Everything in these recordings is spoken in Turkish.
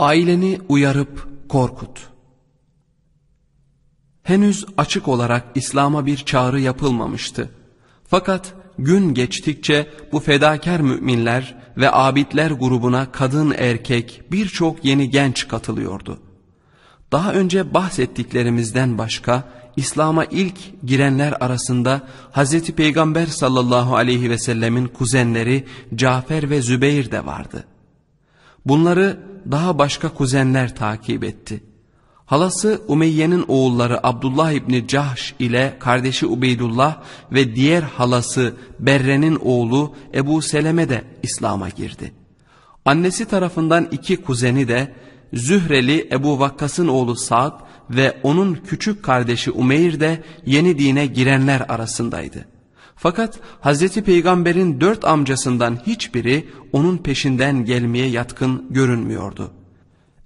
Aileni uyarıp korkut. Henüz açık olarak İslam'a bir çağrı yapılmamıştı. Fakat gün geçtikçe bu fedakar müminler ve abidler grubuna kadın erkek birçok yeni genç katılıyordu. Daha önce bahsettiklerimizden başka İslam'a ilk girenler arasında Hz. Peygamber sallallahu aleyhi ve sellemin kuzenleri Cafer ve Zübeyir de vardı.'' Bunları daha başka kuzenler takip etti. Halası Umeyye'nin oğulları Abdullah İbni Cahş ile kardeşi Ubeydullah ve diğer halası Berre'nin oğlu Ebu Seleme de İslam'a girdi. Annesi tarafından iki kuzeni de Zühreli Ebu Vakkas'ın oğlu Saad ve onun küçük kardeşi Umeyr de yeni dine girenler arasındaydı. Fakat Hazreti Peygamber'in dört amcasından hiçbiri onun peşinden gelmeye yatkın görünmüyordu.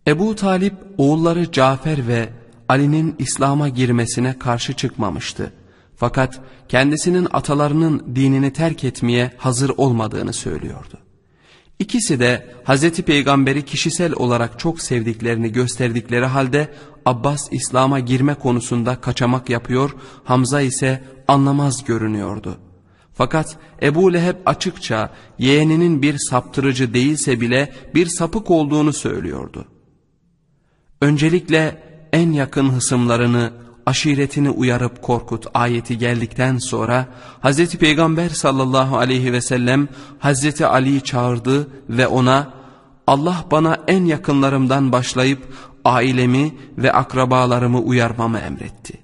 Ebu Talip oğulları Cafer ve Ali'nin İslam'a girmesine karşı çıkmamıştı. Fakat kendisinin atalarının dinini terk etmeye hazır olmadığını söylüyordu. İkisi de Hazreti Peygamber'i kişisel olarak çok sevdiklerini gösterdikleri halde Abbas İslam'a girme konusunda kaçamak yapıyor, Hamza ise anlamaz görünüyordu. Fakat Ebu Leheb açıkça yeğeninin bir saptırıcı değilse bile bir sapık olduğunu söylüyordu. Öncelikle en yakın hısımlarını, aşiretini uyarıp korkut ayeti geldikten sonra Hz. Peygamber sallallahu aleyhi ve sellem Hz. Ali'yi çağırdı ve ona Allah bana en yakınlarımdan başlayıp ailemi ve akrabalarımı uyarmamı emretti.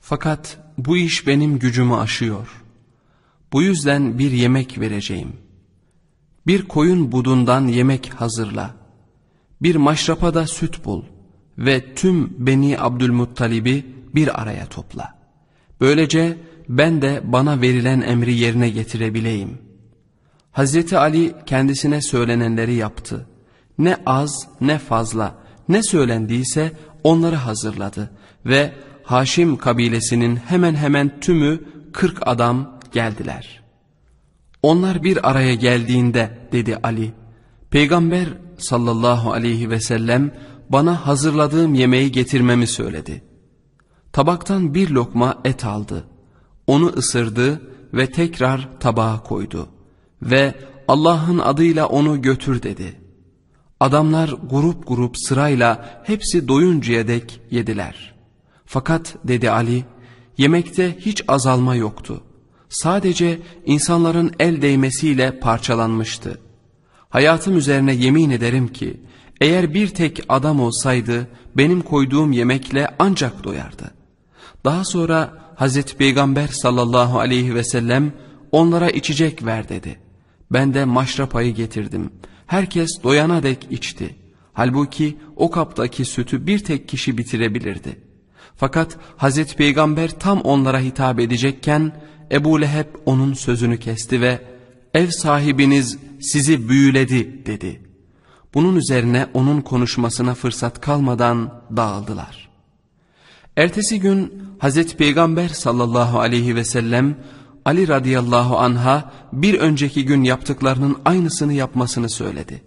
Fakat bu iş benim gücümü aşıyor. Bu yüzden bir yemek vereceğim. Bir koyun budundan yemek hazırla. Bir maşrapa da süt bul ve tüm Beni Abdülmuttalib'i bir araya topla. Böylece ben de bana verilen emri yerine getirebileyim. Hazreti Ali kendisine söylenenleri yaptı. Ne az ne fazla ne söylendiyse onları hazırladı ve Haşim kabilesinin hemen hemen tümü 40 adam geldiler. Onlar bir araya geldiğinde dedi Ali, Peygamber sallallahu aleyhi ve sellem bana hazırladığım yemeği getirmemi söyledi. Tabaktan bir lokma et aldı, onu ısırdı ve tekrar tabağa koydu ve Allah'ın adıyla onu götür dedi. Adamlar grup grup sırayla hepsi doyuncaya dek yediler. Fakat dedi Ali, yemekte hiç azalma yoktu sadece insanların el değmesiyle parçalanmıştı. Hayatım üzerine yemin ederim ki eğer bir tek adam olsaydı benim koyduğum yemekle ancak doyardı. Daha sonra Hazreti Peygamber sallallahu aleyhi ve sellem onlara içecek ver dedi. Ben de maşrapayı getirdim. Herkes doyana dek içti. Halbuki o kaptaki sütü bir tek kişi bitirebilirdi. Fakat Hazreti Peygamber tam onlara hitap edecekken Ebu Leheb onun sözünü kesti ve ev sahibiniz sizi büyüledi dedi. Bunun üzerine onun konuşmasına fırsat kalmadan dağıldılar. Ertesi gün Hazreti Peygamber sallallahu aleyhi ve sellem Ali radıyallahu anha bir önceki gün yaptıklarının aynısını yapmasını söyledi.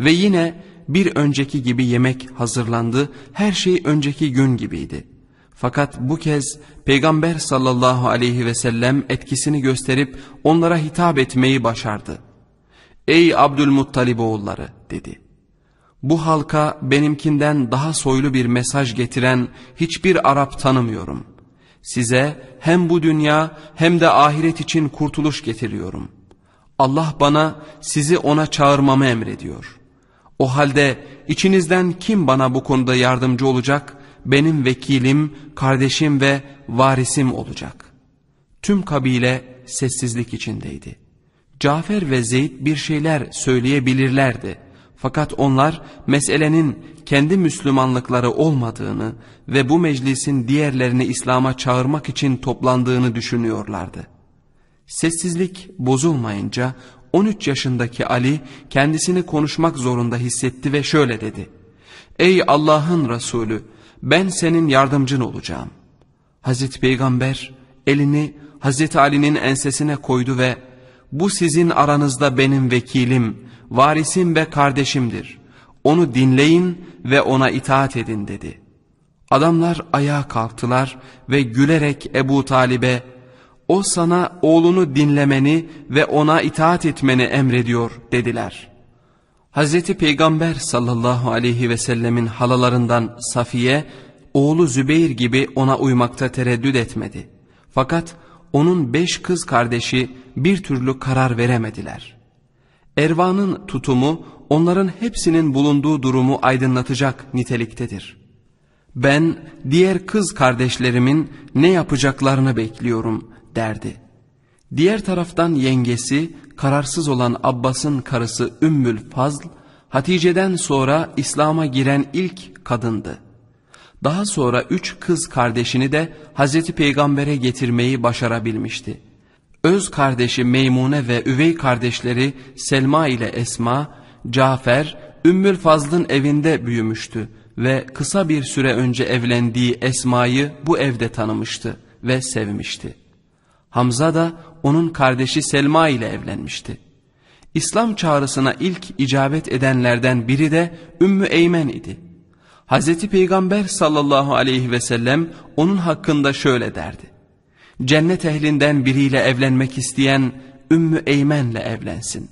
Ve yine bir önceki gibi yemek hazırlandı, her şey önceki gün gibiydi. Fakat bu kez Peygamber sallallahu aleyhi ve sellem etkisini gösterip onlara hitap etmeyi başardı. Ey Abdülmuttalib oğulları dedi. Bu halka benimkinden daha soylu bir mesaj getiren hiçbir Arap tanımıyorum. Size hem bu dünya hem de ahiret için kurtuluş getiriyorum. Allah bana sizi ona çağırmamı emrediyor. O halde içinizden kim bana bu konuda yardımcı olacak benim vekilim, kardeşim ve varisim olacak. Tüm kabile sessizlik içindeydi. Cafer ve Zeyd bir şeyler söyleyebilirlerdi. Fakat onlar meselenin kendi Müslümanlıkları olmadığını ve bu meclisin diğerlerini İslam'a çağırmak için toplandığını düşünüyorlardı. Sessizlik bozulmayınca 13 yaşındaki Ali kendisini konuşmak zorunda hissetti ve şöyle dedi. Ey Allah'ın Resulü ben senin yardımcın olacağım. Hazreti Peygamber elini Hazreti Ali'nin ensesine koydu ve bu sizin aranızda benim vekilim, varisim ve kardeşimdir. Onu dinleyin ve ona itaat edin dedi. Adamlar ayağa kalktılar ve gülerek Ebu Talib'e o sana oğlunu dinlemeni ve ona itaat etmeni emrediyor dediler.'' Hazreti Peygamber sallallahu aleyhi ve sellemin halalarından Safiye, oğlu Zübeyir gibi ona uymakta tereddüt etmedi. Fakat onun beş kız kardeşi bir türlü karar veremediler. Ervan'ın tutumu onların hepsinin bulunduğu durumu aydınlatacak niteliktedir. Ben diğer kız kardeşlerimin ne yapacaklarını bekliyorum derdi. Diğer taraftan yengesi kararsız olan Abbas'ın karısı Ümmül Fazl, Hatice'den sonra İslam'a giren ilk kadındı. Daha sonra üç kız kardeşini de Hazreti Peygamber'e getirmeyi başarabilmişti. Öz kardeşi Meymune ve üvey kardeşleri Selma ile Esma, Cafer, Ümmül Fazl'ın evinde büyümüştü ve kısa bir süre önce evlendiği Esma'yı bu evde tanımıştı ve sevmişti. Hamza da onun kardeşi Selma ile evlenmişti. İslam çağrısına ilk icabet edenlerden biri de Ümmü Eymen idi. Hz. Peygamber sallallahu aleyhi ve sellem onun hakkında şöyle derdi. Cennet ehlinden biriyle evlenmek isteyen Ümmü Eymen ile evlensin.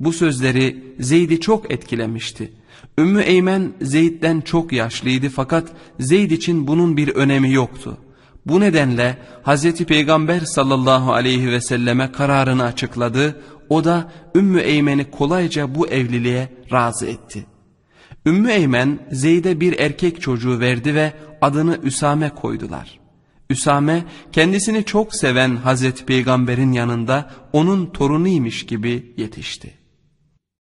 Bu sözleri Zeyd'i çok etkilemişti. Ümmü Eymen Zeyd'den çok yaşlıydı fakat Zeyd için bunun bir önemi yoktu.'' Bu nedenle Hazreti Peygamber sallallahu aleyhi ve selleme kararını açıkladı. O da Ümmü Eymen'i kolayca bu evliliğe razı etti. Ümmü Eymen Zeyd'e bir erkek çocuğu verdi ve adını Üsame koydular. Üsame kendisini çok seven Hazreti Peygamber'in yanında onun torunuymuş gibi yetişti.